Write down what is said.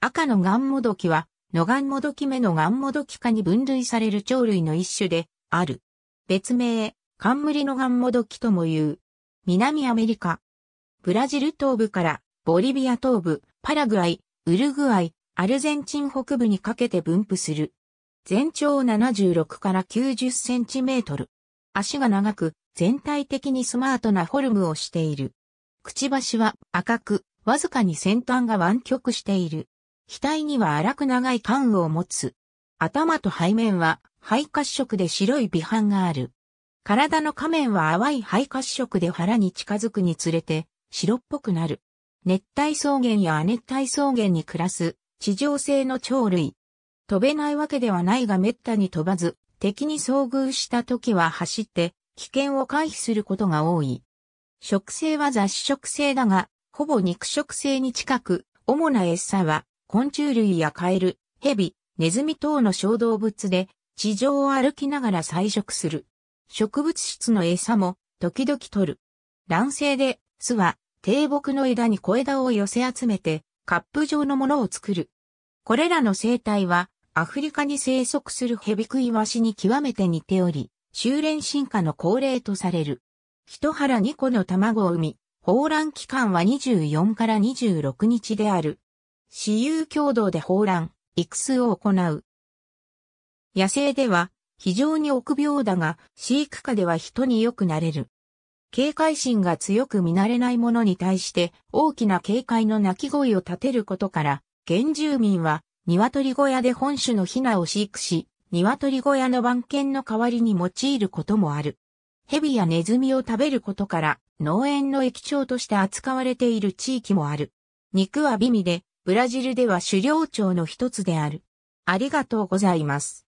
赤のガンモドキは、ノガンモドキ目のガンモドキ科に分類される鳥類の一種で、ある。別名、冠のガンモドキとも言う。南アメリカ。ブラジル東部からボリビア東部、パラグアイ、ウルグアイ、アルゼンチン北部にかけて分布する。全長76から90センチメートル。足が長く、全体的にスマートなフォルムをしている。くちばしは赤く、わずかに先端が湾曲している。額には荒く長い冠を持つ。頭と背面は肺褐色で白い微斑がある。体の下面は淡い肺褐色で腹に近づくにつれて白っぽくなる。熱帯草原や亜熱帯草原に暮らす地上性の鳥類。飛べないわけではないが滅多に飛ばず、敵に遭遇した時は走って危険を回避することが多い。食性は雑食性だが、ほぼ肉食性に近く、主な餌は昆虫類やカエル、蛇、ネズミ等の小動物で、地上を歩きながら採食する。植物質の餌も、時々取る。卵生で、巣は、低木の枝に小枝を寄せ集めて、カップ状のものを作る。これらの生態は、アフリカに生息するヘビクイワシに極めて似ており、修練進化の恒例とされる。一腹二個の卵を産み、放卵期間は24から26日である。私有共同で放卵、育数を行う。野生では非常に臆病だが、飼育下では人によくなれる。警戒心が強く見慣れないものに対して大きな警戒の鳴き声を立てることから、原住民は鶏小屋で本種のヒナを飼育し、鶏小屋の番犬の代わりに用いることもある。蛇やネズミを食べることから農園の液長として扱われている地域もある。肉は美味でブラジルでは狩猟鳥の一つである。ありがとうございます。